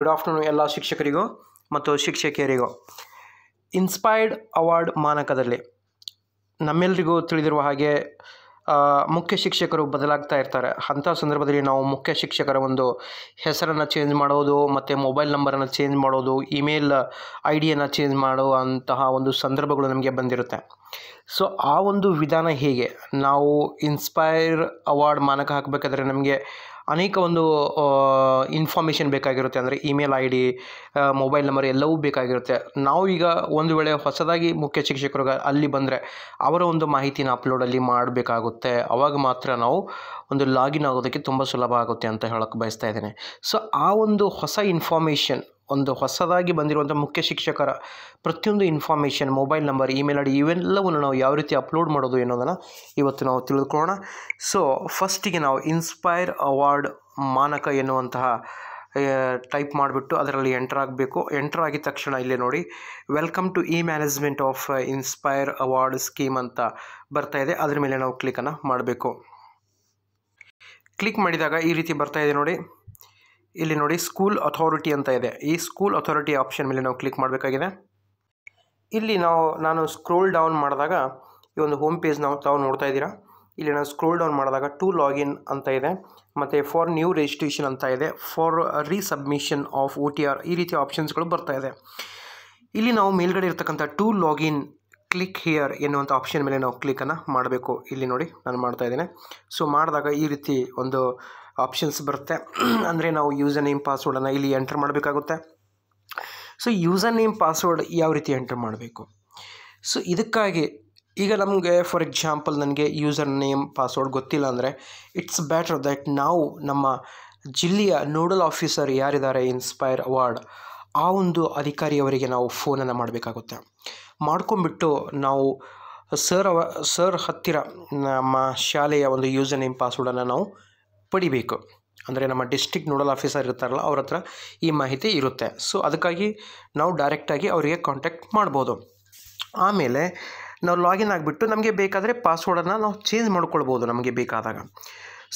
good afternoon ಎಲ್ಲ ಶಿಕ್ಷಕರಿಗೂ ಮತ್ತು ಶಿಕ್ಷಕಿಯರಿಗೂ inspired award ಮಾನಕದಲ್ಲಿ ನಮ್ಮೆಲ್ಲರಿಗೂ ತಿಳಿದಿರುವ ಹಾಗೆ ಮುಖ್ಯ ಶಿಕ್ಷಕರು ಬದಲಾಗ್ತಾ ಇರ್ತಾರೆ ಅಂಥ ಸಂದರ್ಭದಲ್ಲಿ ನಾವು ಮುಖ್ಯ ಶಿಕ್ಷಕರ ಒಂದು ಹೆಸರನ್ನು ಚೇಂಜ್ ಮಾಡೋದು ಮತ್ತು ಮೊಬೈಲ್ ನಂಬರನ್ನು ಚೇಂಜ್ ಮಾಡೋದು ಇಮೇಲ್ ಐ ಡಿಯನ್ನು ಚೇಂಜ್ ಮಾಡುವಂತಹ ಒಂದು ಸಂದರ್ಭಗಳು ನಮಗೆ ಬಂದಿರುತ್ತೆ ಸೊ ಆ ಒಂದು ವಿಧಾನ ಹೇಗೆ ನಾವು ಇನ್ಸ್ಪೈರ್ ಅವಾರ್ಡ್ ಮಾನಕ ಹಾಕಬೇಕಾದ್ರೆ ನಮಗೆ ಅನೇಕ ಒಂದು ಇನ್ಫಾರ್ಮೇಷನ್ ಬೇಕಾಗಿರುತ್ತೆ ಅಂದರೆ email I D mobile number ಎಲ್ಲವೂ ಬೇಕಾಗಿರುತ್ತೆ ನಾವು ಈಗ ಒಂದು ವೇಳೆ ಹೊಸದಾಗಿ ಮುಖ್ಯ ಶಿಕ್ಷಕರು ಅಲ್ಲಿ ಬಂದರೆ ಅವರ ಒಂದು ಮಾಹಿತಿನ ಅಪ್ಲೋಡಲ್ಲಿ ಮಾಡಬೇಕಾಗುತ್ತೆ ಅವಾಗ ಮಾತ್ರ ನಾವು ಒಂದು ಲಾಗಿನ್ ಆಗೋದಕ್ಕೆ ತುಂಬ ಸುಲಭ ಆಗುತ್ತೆ ಅಂತ ಹೇಳೋಕ್ಕೆ ಬಯಸ್ತಾ ಇದ್ದೇನೆ ಸೊ ಆ ಒಂದು ಹೊಸ ಇನ್ಫಾರ್ಮೇಷನ್ ಒಂದು ಹೊಸದಾಗಿ ಬಂದಿರುವಂಥ ಮುಖ್ಯ ಶಿಕ್ಷಕರ ಪ್ರತಿಯೊಂದು information mobile number email ID ಇವೆಲ್ಲವನ್ನು ನಾವು ಯಾವ ರೀತಿ ಅಪ್ಲೋಡ್ ಮಾಡೋದು ಎನ್ನೋದನ್ನು ಇವತ್ತು ನಾವು ತಿಳಿದುಕೊಳ್ಳೋಣ ಸೊ ಫಸ್ಟಿಗೆ ನಾವು ಇನ್ಸ್ಪೈರ್ ಅವಾರ್ಡ್ ಮಾನಕ ಎನ್ನುವಂತಹ ಟೈಪ್ ಮಾಡಿಬಿಟ್ಟು ಅದರಲ್ಲಿ ಎಂಟರ್ ಆಗಬೇಕು ಎಂಟರ್ ಆಗಿದ ತಕ್ಷಣ ಇಲ್ಲಿ ನೋಡಿ welcome to e management of inspire award scheme ಅಂತ ಬರ್ತಾ ಇದೆ ಅದರ ಮೇಲೆ ನಾವು ಕ್ಲಿಕನ್ನು ಮಾಡಬೇಕು ಕ್ಲಿಕ್ ಮಾಡಿದಾಗ ಈ ರೀತಿ ಬರ್ತಾ ಇದೆ ನೋಡಿ ಇಲ್ಲಿ ನೋಡಿ ಸ್ಕೂಲ್ ಅಥಾರಿಟಿ ಅಂತ ಇದೆ ಈ ಸ್ಕೂಲ್ ಅಥಾರಿಟಿ ಆಪ್ಷನ್ ಮೇಲೆ ನಾವು ಕ್ಲಿಕ್ ಮಾಡಬೇಕಾಗಿದೆ ಇಲ್ಲಿ ನಾವು ನಾನು ಸ್ಕ್ರೋಲ್ ಡೌನ್ ಮಾಡಿದಾಗ ಈ ಒಂದು ಹೋಮ್ ಪೇಜ್ ನಾವು ತಾವು ನೋಡ್ತಾ ಇದ್ದೀರಾ ಇಲ್ಲಿ ನಾವು ಸ್ಕ್ರೋಲ್ ಡೌನ್ ಮಾಡಿದಾಗ ಟು ಲಾಗಿನ್ ಅಂತ ಇದೆ ಮತ್ತು ಫಾರ್ ನ್ಯೂ ರಿಜಿಸ್ಟ್ರೇಷನ್ ಅಂತ ಇದೆ for resubmission of O T R ಈ ರೀತಿ ಆಪ್ಷನ್ಸ್ಗಳು ಬರ್ತಾ ಇದೆ ಇಲ್ಲಿ ನಾವು ಮೇಲ್ಗಡೆ ಇರ್ತಕ್ಕಂಥ ಟು ಲಾಗಿನ್ ಕ್ಲಿಕ್ ಹಿಯರ್ ಎನ್ನುವಂಥ ಆಪ್ಷನ್ ಮೇಲೆ ನಾವು ಕ್ಲಿಕ್ಕನ್ನು ಮಾಡಬೇಕು ಇಲ್ಲಿ ನೋಡಿ ನಾನು ಮಾಡ್ತಾ ಇದ್ದೇನೆ ಸೊ ಮಾಡಿದಾಗ ಈ ರೀತಿ ಒಂದು ಆಪ್ಷನ್ಸ್ ಬರುತ್ತೆ ಅಂದರೆ ನಾವು ಯೂಸರ್ ನೇಮ್ ಪಾಸ್ವರ್ಡನ್ನು ಇಲ್ಲಿ ಎಂಟರ್ ಮಾಡಬೇಕಾಗುತ್ತೆ ಸೊ ಯೂಸರ್ ನೇಮ್ ಪಾಸ್ವರ್ಡ್ ಯಾವ ರೀತಿ ಎಂಟರ್ ಮಾಡಬೇಕು ಸೊ ಇದಕ್ಕಾಗಿ ಈಗ ನಮಗೆ ಫಾರ್ ಎಕ್ಸಾಂಪಲ್ ನನಗೆ ಯೂಸರ್ ನೇಮ್ ಪಾಸ್ವರ್ಡ್ ಗೊತ್ತಿಲ್ಲ ಅಂದರೆ ಇಟ್ಸ್ ಬ್ಯಾಟರ್ ದ್ಯಾಟ್ ನಾವು ನಮ್ಮ ಜಿಲ್ಲೆಯ ನೋಡಲ್ ಆಫೀಸರ್ ಯಾರಿದ್ದಾರೆ ಇನ್ಸ್ಪೈರ್ ಅವಾರ್ಡ್ ಆ ಒಂದು ಅಧಿಕಾರಿಯವರಿಗೆ ನಾವು ಫೋನನ್ನು ಮಾಡಬೇಕಾಗುತ್ತೆ ಮಾಡ್ಕೊಂಬಿಟ್ಟು ನಾವು ಸರ್ ಅವ ಸರ್ ಹತ್ತಿರ ನಮ್ಮ ಶಾಲೆಯ ಒಂದು ಯೂಸರ್ ನೇಮ್ ಪಾಸ್ವರ್ಡನ್ನು ನಾವು ಪಡಿಬೇಕು ಅಂದರೆ ನಮ್ಮ ಡಿಸ್ಟಿಕ್ ನೋಡಲ್ ಆಫೀಸರ್ ಇರ್ತಾರಲ್ಲ ಅವ್ರ ಹತ್ರ ಈ ಮಾಹಿತಿ ಇರುತ್ತೆ ಸೊ ಅದಕ್ಕಾಗಿ ನಾವು ಡೈರೆಕ್ಟಾಗಿ ಅವರಿಗೆ ಕಾಂಟ್ಯಾಕ್ಟ್ ಮಾಡ್ಬೋದು ಆಮೇಲೆ ನಾವು ಲಾಗಿನ್ ಆಗಿಬಿಟ್ಟು ನಮಗೆ ಬೇಕಾದರೆ ಪಾಸ್ವರ್ಡನ್ನು ನಾವು ಚೇಂಜ್ ಮಾಡ್ಕೊಳ್ಬೋದು ನಮಗೆ ಬೇಕಾದಾಗ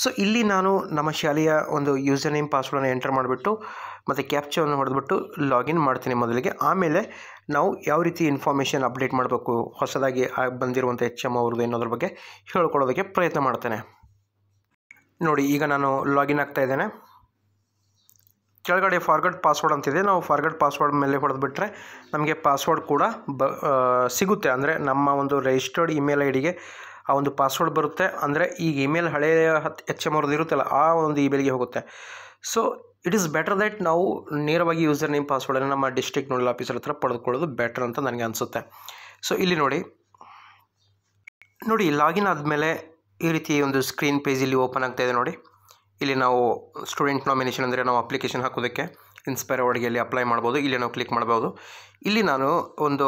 ಸೊ ಇಲ್ಲಿ ನಾನು ನಮ್ಮ ಶಾಲೆಯ ಒಂದು ಯೂಸರ್ ನೇಮ್ ಪಾಸ್ವರ್ಡನ್ನು ಎಂಟರ್ ಮಾಡಿಬಿಟ್ಟು ಮತ್ತು ಕ್ಯಾಪ್ಚರನ್ನು ಹೊಡೆದ್ಬಿಟ್ಟು ಲಾಗಿನ್ ಮಾಡ್ತೀನಿ ಮೊದಲಿಗೆ ಆಮೇಲೆ ನಾವು ಯಾವ ರೀತಿ ಇನ್ಫಾರ್ಮೇಷನ್ ಅಪ್ಡೇಟ್ ಮಾಡಬೇಕು ಹೊಸದಾಗಿ ಬಂದಿರುವಂಥ ಎಚ್ ಎಮ್ ಅವ್ರದ್ದು ಅನ್ನೋದ್ರ ಬಗ್ಗೆ ಹೇಳ್ಕೊಳ್ಳೋದಕ್ಕೆ ಪ್ರಯತ್ನ ಮಾಡ್ತೇನೆ ನೋಡಿ ಈಗ ನಾನು ಲಾಗಿನ್ ಆಗ್ತಾ ಇದ್ದೇನೆ ಕೆಳಗಡೆ ಫಾರ್ಗಟ್ ಪಾಸ್ವರ್ಡ್ ಅಂತಿದೆ ನಾವು ಫಾರ್ಗೆಟ್ ಪಾಸ್ವರ್ಡ್ ಮೇಲೆ ಬಿಟ್ಟರೆ ನಮಗೆ ಪಾಸ್ವರ್ಡ್ ಕೂಡ ಬ ಸಿಗುತ್ತೆ ಅಂದರೆ ನಮ್ಮ ಒಂದು ರಿಜಿಸ್ಟರ್ಡ್ ಇಮೇಲ್ ಐ ಡಿಗೆ ಆ ಒಂದು ಪಾಸ್ವರ್ಡ್ ಬರುತ್ತೆ ಅಂದರೆ ಈಗ ಇಮೇಲ್ ಹಳೆಯ ಹತ್ತು ಎಚ್ ಎಮ್ ಅವ್ರದ್ದು ಇರುತ್ತಲ್ಲ ಆ ಒಂದು ಇಮೇಲ್ಗೆ ಹೋಗುತ್ತೆ so it is better that ನಾವು ನೇರವಾಗಿ ಯೂಸರ್ ನೇಮ್ ಪಾಸ್ವರ್ಡನ್ನು ನಮ್ಮ ಡಿಸ್ಟ್ರಿಕ್ಟ್ ನೋಡಲ್ ಆಫೀಸರ್ ಹತ್ರ ಪಡೆದುಕೊಳ್ಳೋದು ಬೆಟರ್ ಅಂತ ನನಗೆ ಅನಿಸುತ್ತೆ ಸೊ ಇಲ್ಲಿ ನೋಡಿ ನೋಡಿ ಲಾಗಿನ್ ಆದಮೇಲೆ ಈ ರೀತಿ ಒಂದು ಸ್ಕ್ರೀನ್ ಪೇಜ್ ಇಲ್ಲಿ ಓಪನ್ ಆಗ್ತಾ ಇದೆ ನೋಡಿ ಇಲ್ಲಿ ನಾವು ಸ್ಟೂಡೆಂಟ್ ನಾಮಿನೇಷನ್ ಅಂದರೆ ನಾವು ಅಪ್ಲಿಕೇಶನ್ ಹಾಕೋದಕ್ಕೆ ಇನ್ಸ್ಪೈರ್ ಅವಾರ್ಡ್ಗೆಲ್ಲಿ ಅಪ್ಲೈ ಮಾಡ್ಬೋದು ಇಲ್ಲಿ ನಾವು ಕ್ಲಿಕ್ ಮಾಡ್ಬೋದು ಇಲ್ಲಿ ನಾನು ಒಂದು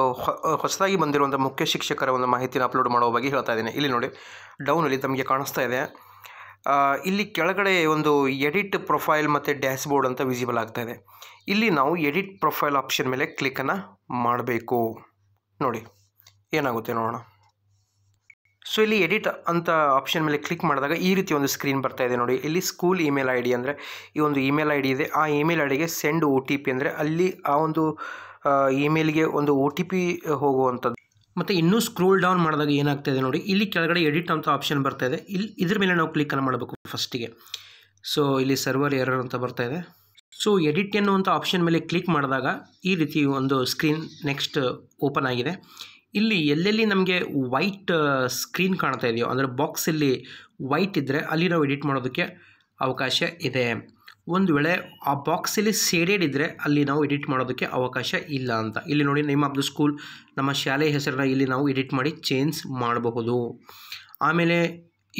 ಹೊಸದಾಗಿ ಬಂದಿರುವಂಥ ಮುಖ್ಯ ಶಿಕ್ಷಕರ ಒಂದು ಮಾಹಿತಿನ ಅಪ್ಲೋಡ್ ಮಾಡುವ ಬಗ್ಗೆ ಹೇಳ್ತಾ ಇದ್ದೀನಿ ಇಲ್ಲಿ ನೋಡಿ ಡೌನಲ್ಲಿ ತಮಗೆ ಕಾಣಿಸ್ತಾ ಇದೆ ಇಲ್ಲಿ ಕೆಳಗಡೆ ಒಂದು ಎಡಿಟ್ ಪ್ರೊಫೈಲ್ ಮತ್ತು ಡ್ಯಾಶ್ಬೋರ್ಡ್ ಬೋರ್ಡ್ ಅಂತ ವಿಸಿಬಲ್ ಆಗ್ತಾಯಿದೆ ಇಲ್ಲಿ ನಾವು ಎಡಿಟ್ ಪ್ರೊಫೈಲ್ ಆಪ್ಷನ್ ಮೇಲೆ ಕ್ಲಿಕ್ಕನ್ನು ಮಾಡಬೇಕು ನೋಡಿ ಏನಾಗುತ್ತೆ ನೋಡೋಣ ಸೊ ಇಲ್ಲಿ ಎಡಿಟ್ ಅಂತ ಆಪ್ಷನ್ ಮೇಲೆ ಕ್ಲಿಕ್ ಮಾಡಿದಾಗ ಈ ರೀತಿ ಒಂದು ಸ್ಕ್ರೀನ್ ಬರ್ತಾ ಇದೆ ನೋಡಿ ಇಲ್ಲಿ ಸ್ಕೂಲ್ ಇಮೇಲ್ ಐ ಡಿ ಅಂದರೆ ಈ ಒಂದು ಇಮೇಲ್ ಐ ಡಿ ಇದೆ ಆ ಇಮೇಲ್ ಐ ಡಿಗೆ ಸೆಂಡ್ ಒ ಟಿ ಪಿ ಅಂದರೆ ಅಲ್ಲಿ ಆ ಒಂದು ಇಮೇಲ್ಗೆ ಒಂದು ಒ ಟಿ ಪಿ ಹೋಗುವಂಥದ್ದು ಮತ್ತು ಇನ್ನೂ ಸ್ಕ್ರೋಲ್ ಡೌನ್ ಮಾಡಿದಾಗ ಏನಾಗ್ತಾಯಿದೆ ನೋಡಿ ಇಲ್ಲಿ ಕೆಳಗಡೆ ಎಡಿಟ್ ಅಂತ ಆಪ್ಷನ್ ಬರ್ತಾ ಇದೆ ಇಲ್ಲಿ ಇದ್ರ ಮೇಲೆ ನಾವು ಕ್ಲಿಕ್ಕನ್ನು ಮಾಡಬೇಕು ಫಸ್ಟಿಗೆ ಸೊ ಇಲ್ಲಿ ಸರ್ವರ್ ಎರರ್ ಅಂತ ಬರ್ತಾ ಇದೆ ಸೊ ಎಡಿಟ್ ಎನ್ನುವಂಥ ಆಪ್ಷನ್ ಮೇಲೆ ಕ್ಲಿಕ್ ಮಾಡಿದಾಗ ಈ ರೀತಿ ಒಂದು ಸ್ಕ್ರೀನ್ ನೆಕ್ಸ್ಟ್ ಓಪನ್ ಆಗಿದೆ ಇಲ್ಲಿ ಎಲ್ಲೆಲ್ಲಿ ನಮಗೆ ವೈಟ್ ಸ್ಕ್ರೀನ್ ಕಾಣ್ತಾ ಇದೆಯೋ ಅಂದರೆ ಬಾಕ್ಸಲ್ಲಿ ವೈಟ್ ಇದ್ದರೆ ಅಲ್ಲಿ ನಾವು ಎಡಿಟ್ ಮಾಡೋದಕ್ಕೆ ಅವಕಾಶ ಇದೆ ಒಂದು ವೇಳೆ ಆ ಬಾಕ್ಸಲ್ಲಿ ಸೇಡೆಡ್ ಇದ್ದರೆ ಅಲ್ಲಿ ನಾವು ಎಡಿಟ್ ಮಾಡೋದಕ್ಕೆ ಅವಕಾಶ ಇಲ್ಲ ಅಂತ ಇಲ್ಲಿ ನೋಡಿ ನೇಮ್ ಆಫ್ ದ ಸ್ಕೂಲ್ ನಮ್ಮ ಶಾಲೆ ಹೆಸರನ್ನ ಇಲ್ಲಿ ನಾವು ಎಡಿಟ್ ಮಾಡಿ ಚೇಂಜ್ ಮಾಡಬಹುದು ಆಮೇಲೆ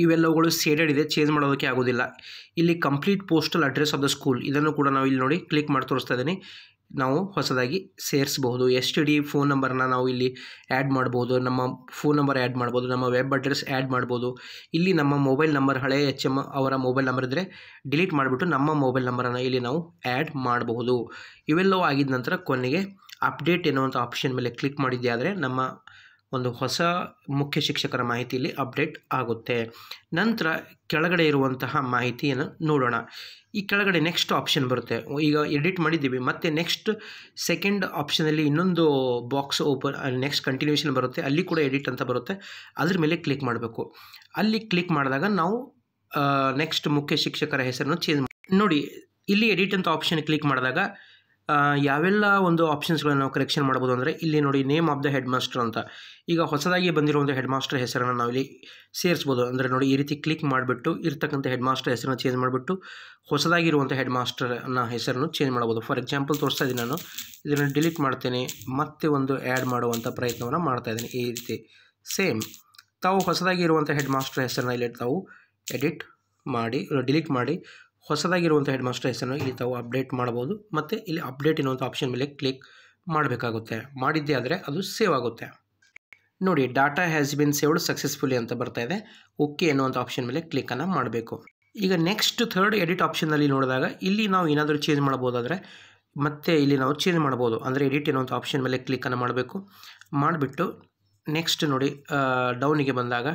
ಇವೆಲ್ಲವುಗಳು ಸೇಡೆಡ್ ಇದೆ ಚೇಂಜ್ ಮಾಡೋದಕ್ಕೆ ಆಗೋದಿಲ್ಲ ಇಲ್ಲಿ complete postal address of the school ಇದನ್ನು ಕೂಡ ನಾವು ಇಲ್ಲಿ ನೋಡಿ ಕ್ಲಿಕ್ ಮಾಡಿ ತೋರಿಸ್ತಾ ಇದ್ದೀನಿ ನಾವು ಹೊಸದಾಗಿ ಸೇರಿಸ್ಬಹುದು ಎಸ್ ಟಿ ಡಿ ಫೋನ್ ನಂಬರನ್ನ ನಾವು ಇಲ್ಲಿ ಆ್ಯಡ್ ಮಾಡ್ಬೋದು ನಮ್ಮ ಫೋನ್ ನಂಬರ್ ಆ್ಯಡ್ ಮಾಡ್ಬೋದು ನಮ್ಮ ವೆಬ್ ಅಡ್ರೆಸ್ ಆ್ಯಡ್ ಮಾಡ್ಬೋದು ಇಲ್ಲಿ ನಮ್ಮ ಮೊಬೈಲ್ ನಂಬರ್ ಹಳೆ ಎಚ್ ಎಮ್ ಅವರ ಮೊಬೈಲ್ ನಂಬರ್ ಇದ್ದರೆ ಡಿಲೀಟ್ ಮಾಡಿಬಿಟ್ಟು ನಮ್ಮ ಮೊಬೈಲ್ ನಂಬರನ್ನು ಇಲ್ಲಿ ನಾವು ಆ್ಯಡ್ ಮಾಡಬಹುದು ಇವೆಲ್ಲವೂ ಆಗಿದ ನಂತರ ಕೊನೆಗೆ ಅಪ್ಡೇಟ್ ಎನ್ನುವಂಥ ಆಪ್ಷನ್ ಮೇಲೆ ಕ್ಲಿಕ್ ಮಾಡಿದ್ದೆ ಆದರೆ ನಮ್ಮ ಒಂದು ಹೊಸ ಮುಖ್ಯ ಶಿಕ್ಷಕರ ಮಾಹಿತಿಯಲ್ಲಿ ಅಪ್ಡೇಟ್ ಆಗುತ್ತೆ ನಂತರ ಕೆಳಗಡೆ ಇರುವಂತಹ ಮಾಹಿತಿಯನ್ನು ನೋಡೋಣ ಈ ಕೆಳಗಡೆ ನೆಕ್ಸ್ಟ್ ಆಪ್ಷನ್ ಬರುತ್ತೆ ಈಗ ಎಡಿಟ್ ಮಾಡಿದ್ದೀವಿ ಮತ್ತು ನೆಕ್ಸ್ಟ್ ಸೆಕೆಂಡ್ ಆಪ್ಷನಲ್ಲಿ ಇನ್ನೊಂದು ಬಾಕ್ಸ್ ಓಪನ್ ನೆಕ್ಸ್ಟ್ ಕಂಟಿನ್ಯೂಷನ್ ಬರುತ್ತೆ ಅಲ್ಲಿ ಕೂಡ ಎಡಿಟ್ ಅಂತ ಬರುತ್ತೆ ಅದ್ರ ಮೇಲೆ ಕ್ಲಿಕ್ ಮಾಡಬೇಕು ಅಲ್ಲಿ ಕ್ಲಿಕ್ ಮಾಡಿದಾಗ ನಾವು ನೆಕ್ಸ್ಟ್ ಮುಖ್ಯ ಶಿಕ್ಷಕರ ಹೆಸರನ್ನು ಚೇಂಜ್ ನೋಡಿ ಇಲ್ಲಿ ಎಡಿಟ್ ಅಂತ ಆಪ್ಷನ್ ಕ್ಲಿಕ್ ಮಾಡಿದಾಗ ಯಾವೆಲ್ಲ ಒಂದು ಆಪ್ಷನ್ಸ್ಗಳನ್ನು ನಾವು ಕರೆಕ್ಷನ್ ಮಾಡ್ಬೋದು ಅಂದರೆ ಇಲ್ಲಿ ನೋಡಿ name of the headmaster ಅಂತ ಈಗ ಹೊಸದಾಗಿ ಬಂದಿರುವಂಥ ಹೆಡ್ ಮಾಸ್ಟರ್ ಹೆಸರನ್ನು ನಾವಿಲ್ಲಿ ಸೇರಿಸ್ಬೋದು ಅಂದರೆ ನೋಡಿ ಈ ರೀತಿ ಕ್ಲಿಕ್ ಮಾಡಿಬಿಟ್ಟು ಇರತಕ್ಕಂಥ ಹೆಡ್ ಮಾಸ್ಟರ್ ಹೆಸರನ್ನು ಚೇಂಜ್ ಮಾಡಿಬಿಟ್ಟು ಹೊಸದಾಗಿರುವಂಥ ಹೆಡ್ ಮಾಸ್ಟರ್ನ ಹೆಸರನ್ನು ಚೇಂಜ್ ಮಾಡ್ಬೋದು ಫಾರ್ ಎಕ್ಸಾಂಪಲ್ ತೋರಿಸ್ತಾ ಇದ್ದೀನಿ ನಾನು ಇದನ್ನು ಡಿಲೀಟ್ ಮಾಡ್ತೇನೆ ಮತ್ತೆ ಒಂದು ಆ್ಯಡ್ ಮಾಡುವಂಥ ಪ್ರಯತ್ನವನ್ನು ಮಾಡ್ತಾ ಇದ್ದೀನಿ ಈ ರೀತಿ ಸೇಮ್ ತಾವು ಹೊಸದಾಗಿ ಹೆಡ್ ಮಾಸ್ಟರ್ ಹೆಸರನ್ನ ಇಲ್ಲಿ ತಾವು ಎಡಿಟ್ ಮಾಡಿ ಡಿಲೀಟ್ ಮಾಡಿ ಹೊಸದಾಗಿರುವಂಥ ಹೆಡ್ ಮಾಸ್ಟರ್ ಹೆಸರನ್ನು ಇಲ್ಲಿ ತಾವು ಅಪ್ಡೇಟ್ ಮಾಡ್ಬೋದು ಮತ್ತು ಇಲ್ಲಿ ಅಪ್ಡೇಟ್ ಎನ್ನುವಂಥ ಆಪ್ಷನ್ ಮೇಲೆ ಕ್ಲಿಕ್ ಮಾಡಬೇಕಾಗುತ್ತೆ ಮಾಡಿದ್ದೇ ಆದರೆ ಅದು ಸೇವ್ ಆಗುತ್ತೆ ನೋಡಿ data has been saved successfully ಅಂತ ಬರ್ತಾ ಇದೆ ಓಕೆ ಎನ್ನುವಂಥ ಆಪ್ಷನ್ ಮೇಲೆ ಕ್ಲಿಕ್ಕನ್ನು ಮಾಡಬೇಕು ಈಗ ನೆಕ್ಸ್ಟ್ ಥರ್ಡ್ ಎಡಿಟ್ ಆಪ್ಷನ್ನಲ್ಲಿ ನೋಡಿದಾಗ ಇಲ್ಲಿ ನಾವು ಏನಾದರೂ ಚೇಂಜ್ ಮಾಡ್ಬೋದಾದರೆ ಮತ್ತೆ ಇಲ್ಲಿ ನಾವು ಚೇಂಜ್ ಮಾಡ್ಬೋದು ಅಂದರೆ ಎಡಿಟ್ ಎನ್ನುವಂಥ ಆಪ್ಷನ್ ಮೇಲೆ ಕ್ಲಿಕ್ಕನ್ನು ಮಾಡಬೇಕು ಮಾಡಿಬಿಟ್ಟು ನೆಕ್ಸ್ಟ್ ನೋಡಿ ಡೌನಿಗೆ ಬಂದಾಗ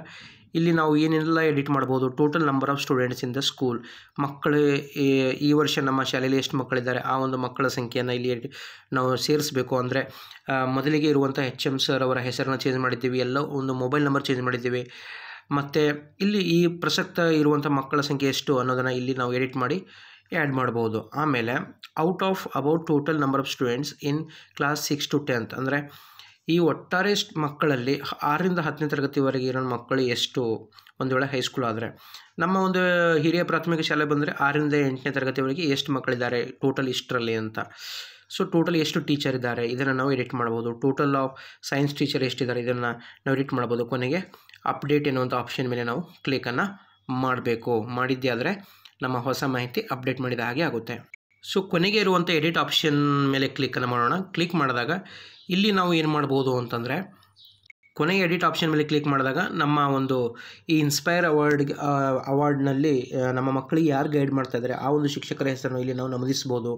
ಇಲ್ಲಿ ನಾವು ಏನೆಲ್ಲ ಎಡಿಟ್ ಮಾಡ್ಬೋದು total number of students in the school ಮಕ್ಕಳು ಈ ವರ್ಷ ನಮ್ಮ ಶಾಲೆಯಲ್ಲಿ ಎಷ್ಟು ಮಕ್ಕಳಿದ್ದಾರೆ ಆ ಒಂದು ಮಕ್ಕಳ ಸಂಖ್ಯೆಯನ್ನು ಇಲ್ಲಿ ನಾವು ಸೇರಿಸಬೇಕು ಅಂದರೆ ಮೊದಲಿಗೆ ಇರುವಂಥ ಹೆಚ್ ಎಮ್ ಸರ್ ಅವರ ಹೆಸರನ್ನು ಚೇಂಜ್ ಮಾಡಿದ್ದೀವಿ ಎಲ್ಲ ಒಂದು ಮೊಬೈಲ್ ನಂಬರ್ ಚೇಂಜ್ ಮಾಡಿದ್ದೀವಿ ಮತ್ತು ಇಲ್ಲಿ ಈ ಪ್ರಸಕ್ತ ಇರುವಂಥ ಮಕ್ಕಳ ಸಂಖ್ಯೆ ಎಷ್ಟು ಅನ್ನೋದನ್ನು ಇಲ್ಲಿ ನಾವು ಎಡಿಟ್ ಮಾಡಿ ಆ್ಯಡ್ ಮಾಡ್ಬೋದು ಆಮೇಲೆ out of about total number of students in class six to tenth ಅಂದರೆ ಈ ಒಟ್ಟಾರೆ ಮಕ್ಕಳಲ್ಲಿ ಆರರಿಂದ ಹತ್ತನೇ ತರಗತಿವರೆಗೆ ಇರೋ ಮಕ್ಕಳು ಎಷ್ಟು ಒಂದು ವೇಳೆ ಹೈಸ್ಕೂಲ್ ಆದರೆ ನಮ್ಮ ಒಂದು ಹಿರಿಯ ಪ್ರಾಥಮಿಕ ಶಾಲೆ ಬಂದರೆ ಆರರಿಂದ ಎಂಟನೇ ತರಗತಿವರೆಗೆ ಎಷ್ಟು ಮಕ್ಕಳಿದ್ದಾರೆ ಟೋಟಲ್ ಇಷ್ಟರಲ್ಲಿ ಅಂತ ಸೊ ಟೋಟಲ್ ಎಷ್ಟು ಟೀಚರ್ ಇದ್ದಾರೆ ಇದನ್ನು ನಾವು ಎಡಿಟ್ ಮಾಡ್ಬೋದು ಟೋಟಲ್ ಆಫ್ ಸೈನ್ಸ್ ಟೀಚರ್ ಎಷ್ಟಿದ್ದಾರೆ ಇದನ್ನು ನಾವು ಎಡಿಟ್ ಮಾಡ್ಬೋದು ಕೊನೆಗೆ ಅಪ್ಡೇಟ್ ಎನ್ನುವಂಥ ಆಪ್ಷನ್ ಮೇಲೆ ನಾವು ಕ್ಲಿಕನ್ನು ಮಾಡಬೇಕು ಮಾಡಿದ್ದೇ ಆದರೆ ನಮ್ಮ ಹೊಸ ಮಾಹಿತಿ ಅಪ್ಡೇಟ್ ಮಾಡಿದ ಹಾಗೆ ಆಗುತ್ತೆ ಸೊ ಕೊನೆಗೆ ಇರುವಂಥ ಎಡಿಟ್ ಆಪ್ಷನ್ ಮೇಲೆ ಕ್ಲಿಕ್ಕನ್ನು ಮಾಡೋಣ ಕ್ಲಿಕ್ ಮಾಡಿದಾಗ ಇಲ್ಲಿ ನಾವು ಏನು ಮಾಡ್ಬೋದು ಅಂತಂದರೆ ಕೊನೆಗೆ ಎಡಿಟ್ ಆಪ್ಷನ್ ಮೇಲೆ ಕ್ಲಿಕ್ ಮಾಡಿದಾಗ ನಮ್ಮ ಒಂದು ಈ ಇನ್ಸ್ಪೈರ್ ಅವಾರ್ಡ್ಗೆ ಅವಾರ್ಡ್ನಲ್ಲಿ ನಮ್ಮ ಮಕ್ಕಳಿಗೆ ಯಾರು ಗೈಡ್ ಮಾಡ್ತಾ ಇದ್ದಾರೆ ಆ ಒಂದು ಶಿಕ್ಷಕರ ಹೆಸರನ್ನು ಇಲ್ಲಿ ನಾವು ನಮೂದಿಸ್ಬೋದು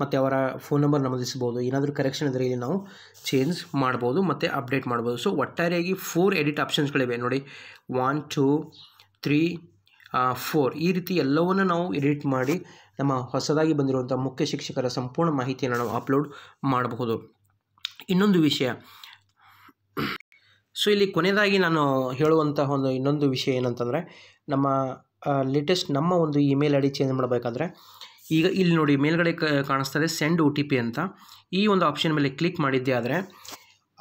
ಮತ್ತು ಅವರ ಫೋನ್ ನಂಬರ್ ನಮೂದಿಸ್ಬೋದು ಏನಾದರೂ ಕರೆಕ್ಷನ್ ಇದ್ದರೆ ಇಲ್ಲಿ ನಾವು ಚೇಂಜ್ ಮಾಡ್ಬೋದು ಮತ್ತು ಅಪ್ಡೇಟ್ ಮಾಡ್ಬೋದು ಸೊ ಒಟ್ಟಾರೆಯಾಗಿ ಫೋರ್ ಎಡಿಟ್ ಆಪ್ಷನ್ಸ್ಗಳಿವೆ ನೋಡಿ ಒನ್ ಟು ತ್ರೀ ಫೋರ್ ಈ ರೀತಿ ಎಲ್ಲವನ್ನು ನಾವು ಎಡಿಟ್ ಮಾಡಿ ನಮ್ಮ ಹೊಸದಾಗಿ ಬಂದಿರುವಂಥ ಮುಖ್ಯ ಶಿಕ್ಷಕರ ಸಂಪೂರ್ಣ ಮಾಹಿತಿಯನ್ನು ನಾವು ಅಪ್ಲೋಡ್ ಮಾಡಬಹುದು ಇನ್ನೊಂದು ವಿಷಯ ಸೊ ಇಲ್ಲಿ ಕೊನೆಯದಾಗಿ ನಾನು ಹೇಳುವಂತಹ ಒಂದು ಇನ್ನೊಂದು ವಿಷಯ ಏನಂತಂದರೆ ನಮ್ಮ ಲೇಟೆಸ್ಟ್ ನಮ್ಮ ಒಂದು ಇಮೇಲ್ ಐ ಡಿ ಚೇಂಜ್ ಮಾಡಬೇಕಾದ್ರೆ ಈಗ ಇಲ್ಲಿ ನೋಡಿ ಮೇಲ್ಗಡೆ ಕಾಣಿಸ್ತಾ ಇದೆ ಸೆಂಡ್ ಒ ಟಿ ಪಿ ಅಂತ ಈ ಒಂದು ಆಪ್ಷನ್ ಮೇಲೆ ಕ್ಲಿಕ್ ಮಾಡಿದ್ದೆ ಆದರೆ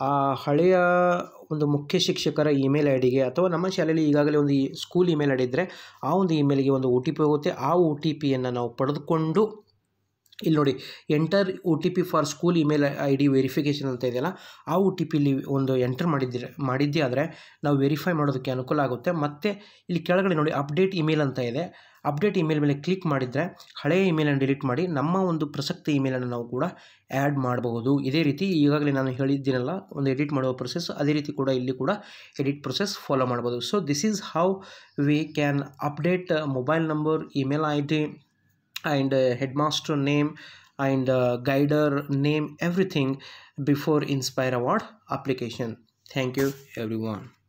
ಆ ಹಳೆಯ ಒಂದು ಮುಖ್ಯ ಶಿಕ್ಷಕರ ಇಮೇಲ್ ಐ ಡಿಗೆ ಅಥವಾ ನಮ್ಮ ಶಾಲೆಯಲ್ಲಿ ಈಗಾಗಲೇ ಒಂದು ಈ ಸ್ಕೂಲ್ ಇಮೇಲ್ ಐ ಡಿ ಇದ್ದರೆ ಆ ಒಂದು ಇಮೇಲ್ಗೆ ಒಂದು ಒ ಟಿ ಪಿ ಹೋಗುತ್ತೆ ಆ ಒ ಟಿ ಪಿಯನ್ನು ನಾವು ಪಡೆದುಕೊಂಡು ಇಲ್ಲಿ ನೋಡಿ enter O T P for school email I D verification ಅಂತ ಇದೆಯಲ್ಲ ಆ ಒ ಟಿ ಪಿಲಿ ಒಂದು ಎಂಟರ್ ಮಾಡಿದ್ರೆ ಮಾಡಿದ್ದೇ ಆದರೆ ನಾವು ವೆರಿಫೈ ಮಾಡೋದಕ್ಕೆ ಅನುಕೂಲ ಆಗುತ್ತೆ ಮತ್ತು ಇಲ್ಲಿ ಕೆಳಗಡೆ ನೋಡಿ ಅಪ್ಡೇಟ್ ಇಮೇಲ್ ಅಂತ ಇದೆ ಅಪ್ಡೇಟ್ ಇಮೇಲ್ ಮೇಲೆ ಕ್ಲಿಕ್ ಮಾಡಿದರೆ ಹಳೆಯ ಇಮೇಲನ್ನು ಡಿಲೀಟ್ ಮಾಡಿ ನಮ್ಮ ಒಂದು ಪ್ರಸಕ್ತ ಇಮೇಲನ್ನು ನಾವು ಕೂಡ ಆ್ಯಡ್ ಮಾಡಬಹುದು ಇದೇ ರೀತಿ ಈಗಾಗಲೇ ನಾನು ಹೇಳಿದ್ದೀನಲ್ಲ ಒಂದು ಎಡಿಟ್ ಮಾಡುವ ಪ್ರೊಸೆಸ್ ಅದೇ ರೀತಿ ಕೂಡ ಇಲ್ಲಿ ಕೂಡ ಎಡಿಟ್ ಪ್ರೊಸೆಸ್ ಫಾಲೋ ಮಾಡ್ಬೋದು so this is how we can update mobile number email I D and headmaster name and guider name everything before inspire award application thank you every